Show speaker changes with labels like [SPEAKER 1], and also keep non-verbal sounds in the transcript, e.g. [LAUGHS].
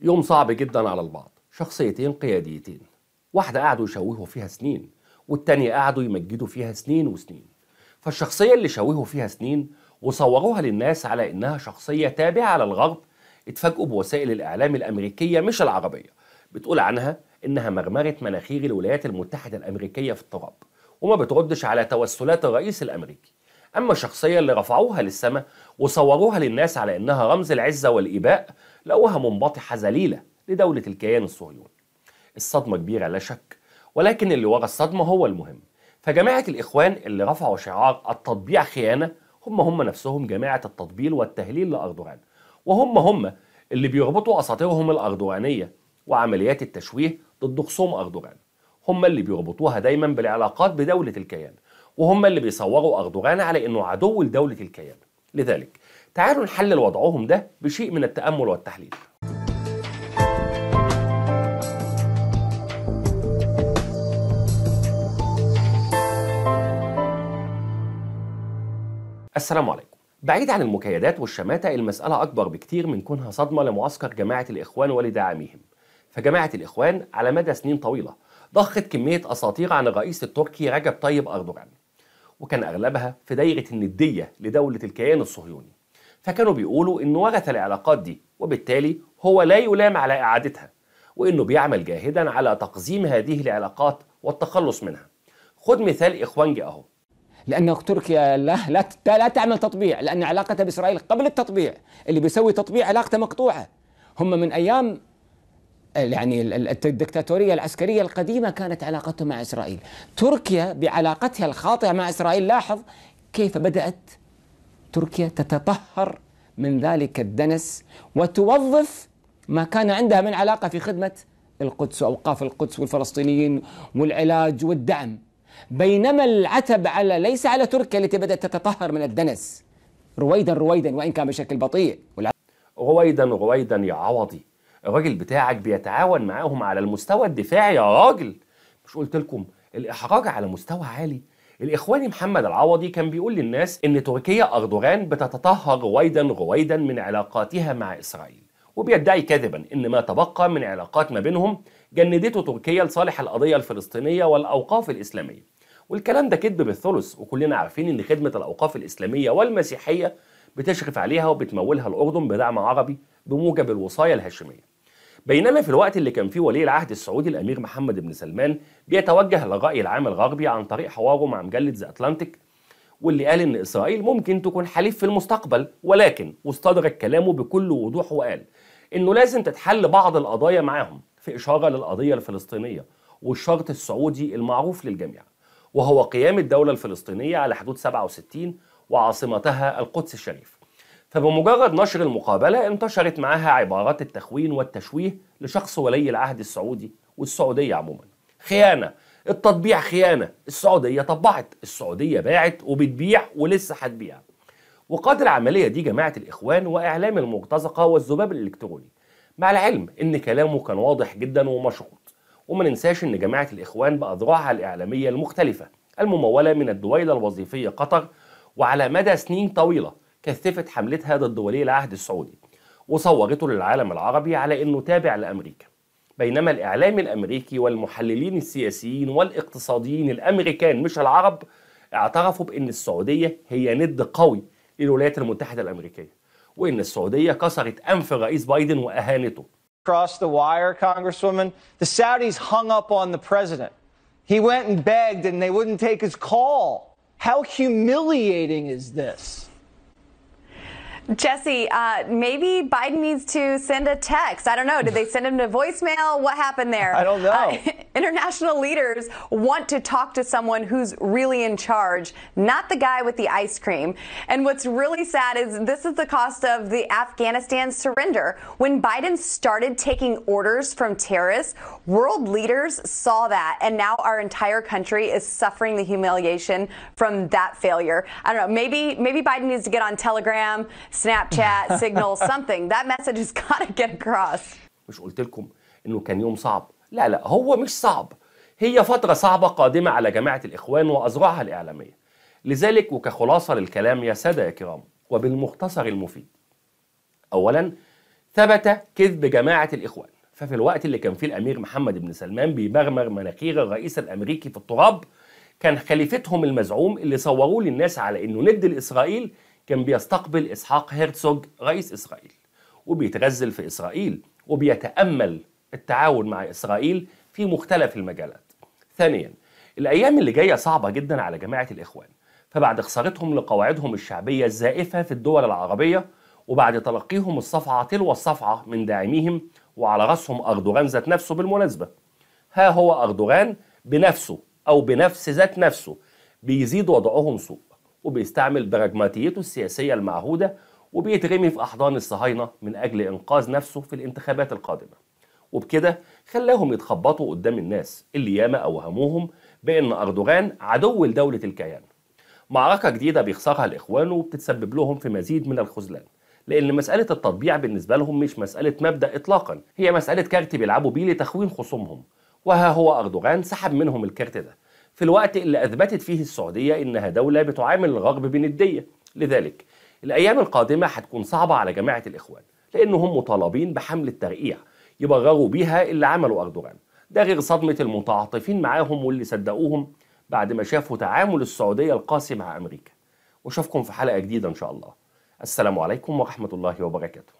[SPEAKER 1] يوم صعب جدا على البعض شخصيتين قياديتين واحدة قعدوا يشوهوا فيها سنين والتانية قعدوا يمجدوا فيها سنين وسنين فالشخصية اللي شوهوا فيها سنين وصوروها للناس على إنها شخصية تابعة للغرب اتفاجئوا بوسائل الإعلام الأمريكية مش العربية بتقول عنها إنها مرمرة مناخير الولايات المتحدة الأمريكية في التراب وما بتردش على توسلات الرئيس الأمريكي أما الشخصية اللي رفعوها للسماء وصوروها للناس على إنها رمز العزة والإباء لقوها منبطحة ذليلة لدولة الكيان الصهيوني الصدمة كبيرة لا شك ولكن اللي ورا الصدمة هو المهم فجماعة الإخوان اللي رفعوا شعار التطبيع خيانة هم هم نفسهم جماعة التطبيل والتهليل لأردوغان وهم هم اللي بيربطوا أساطيرهم الأردوغانية وعمليات التشويه ضد خصوم أردوغان هم اللي بيربطوها دايما بالعلاقات بدولة الكيان وهم اللي بيصوروا أردوغان على أنه عدو لدولة الكيان لذلك تعالوا نحلل وضعهم ده بشيء من التأمل والتحليل السلام عليكم بعيد عن المكايدات والشماتة المسألة أكبر بكتير من كونها صدمة لمعسكر جماعة الإخوان ولداعميهم فجماعة الإخوان على مدى سنين طويلة ضخت كمية أساطير عن الرئيس التركي رجب طيب أردوغان وكان أغلبها في دايرة الندية لدولة الكيان الصهيوني فكانوا بيقولوا إنه ورث العلاقات دي وبالتالي هو لا يلام على إعادتها وإنه بيعمل جاهدا على تقزيم هذه العلاقات والتخلص منها خد مثال إخوانجي أهو لأن تركيا لا, لا, لا تعمل تطبيع لأن علاقتها بإسرائيل قبل التطبيع اللي بيسوي تطبيع علاقته مقطوعة هم من أيام يعني الدكتاتوريه العسكريه القديمه كانت علاقته مع اسرائيل. تركيا بعلاقتها الخاطئه مع اسرائيل لاحظ كيف بدات تركيا تتطهر من ذلك الدنس وتوظف ما كان عندها من علاقه في خدمه القدس واوقاف القدس والفلسطينيين والعلاج والدعم. بينما العتب على ليس على تركيا التي بدات تتطهر من الدنس رويدا رويدا وان كان بشكل بطيء رويدا رويدا يا عوضي الراجل بتاعك بيتعاون معاهم على المستوى الدفاعي يا راجل مش قلت لكم الاحراج على مستوى عالي الاخواني محمد العوضي كان بيقول للناس ان تركيا اردوغان بتتطهر رويدا رويدا من علاقاتها مع اسرائيل وبيدعي كذبا ان ما تبقى من علاقات ما بينهم جندته تركيا لصالح القضيه الفلسطينيه والاوقاف الاسلاميه والكلام ده كذب بالثلث وكلنا عارفين ان خدمه الاوقاف الاسلاميه والمسيحيه بتشرف عليها وبتمولها الاردن بدعم عربي بموجب الوصايه الهاشميه بينما في الوقت اللي كان فيه ولي العهد السعودي الامير محمد بن سلمان بيتوجه للراي العام الغربي عن طريق حواره مع مجله ذا اتلانتيك واللي قال ان اسرائيل ممكن تكون حليف في المستقبل ولكن واستدرك كلامه بكل وضوح وقال انه لازم تتحل بعض القضايا معاهم في اشاره للقضيه الفلسطينيه والشرط السعودي المعروف للجميع وهو قيام الدوله الفلسطينيه على حدود 67 وعاصمتها القدس الشريف فبمجرد نشر المقابلة انتشرت معاها عبارات التخوين والتشويه لشخص ولي العهد السعودي والسعودية عموما خيانة التطبيع خيانة السعودية طبعت السعودية باعت وبتبيع ولسه هتبيع وقاد العملية دي جماعة الإخوان وإعلام المرتزقة والذباب الإلكتروني مع العلم إن كلامه كان واضح جدا ومشروط وما ننساش إن جماعة الإخوان بأذرعها الإعلامية المختلفة الممولة من الدويلة الوظيفية قطر وعلى مدى سنين طويلة كثفت حملتها ضد ولي العهد السعودي وصوغته للعالم العربي على انه تابع لامريكا بينما الاعلام الامريكي والمحللين السياسيين والاقتصاديين الامريكان مش العرب اعترفوا بان السعوديه هي ند قوي للولايات المتحده الامريكيه وان السعوديه كسرت انف الرئيس بايدن واهانته Across the wire, Congresswoman, the Saudis hung up on the president. He went and begged and they wouldn't take his call. How humiliating is this? Jesse, uh, maybe Biden needs to send a text. I don't know. Did they send him to voicemail? What happened there? I don't know. Uh, [LAUGHS] international leaders want to talk to someone who's really in charge, not the guy with the ice cream. And what's really sad is this is the cost of the Afghanistan surrender. When Biden started taking orders from terrorists, world leaders saw that, and now our entire country is suffering the humiliation from that failure. I don't know. Maybe maybe Biden needs to get on Telegram Snapchat, [LAUGHS] Signal, something. That message has got to get across. مش قلت لكم انه كان يوم صعب؟ لا لا هو مش صعب. هي فترة صعبة قادمة على جماعة الإخوان وأذرعها الإعلامية. لذلك وكخلاصة للكلام يا سادة يا كرام وبالمختصر المفيد. أولاً ثبت كذب جماعة الإخوان ففي الوقت اللي كان فيه الأمير محمد بن سلمان بيبرمر مناخير الرئيس الأمريكي في التراب كان خليفتهم المزعوم اللي صوروه للناس على إنه ند لإسرائيل كان بيستقبل إسحاق هيرتسوج رئيس إسرائيل وبيتغزل في إسرائيل وبيتأمل التعاون مع إسرائيل في مختلف المجالات ثانيا الأيام اللي جاية صعبة جدا على جماعة الإخوان فبعد خسارتهم لقواعدهم الشعبية الزائفة في الدول العربية وبعد تلقيهم الصفعة تلو الصفعة من داعميهم وعلى رأسهم أردوغان ذات نفسه بالمناسبة ها هو أردوغان بنفسه أو بنفس ذات نفسه بيزيد وضعهم سوء وبيستعمل براجماتيته السياسية المعهودة وبيترمي في أحضان الصهاينة من أجل إنقاذ نفسه في الانتخابات القادمة وبكده خلاهم يتخبطوا قدام الناس اللي ياما أوهموهم بأن أردوغان عدو لدولة الكيان معركة جديدة بيخسرها الإخوان وبتتسبب لهم في مزيد من الخذلان لأن مسألة التطبيع بالنسبة لهم مش مسألة مبدأ إطلاقا هي مسألة كارت بيلعبوا بيه لتخوين خصومهم وها هو أردوغان سحب منهم الكارت ده في الوقت اللي أثبتت فيه السعودية إنها دولة بتعامل الغرب بندية لذلك الأيام القادمة هتكون صعبة على جماعة الإخوان لأنهم مطالبين بحملة ترقيع يبرروا بيها اللي عمله أردوغان ده غير صدمة المتعاطفين معاهم واللي صدقوهم بعد ما شافوا تعامل السعودية القاسي مع أمريكا وشوفكم في حلقة جديدة إن شاء الله السلام عليكم ورحمة الله وبركاته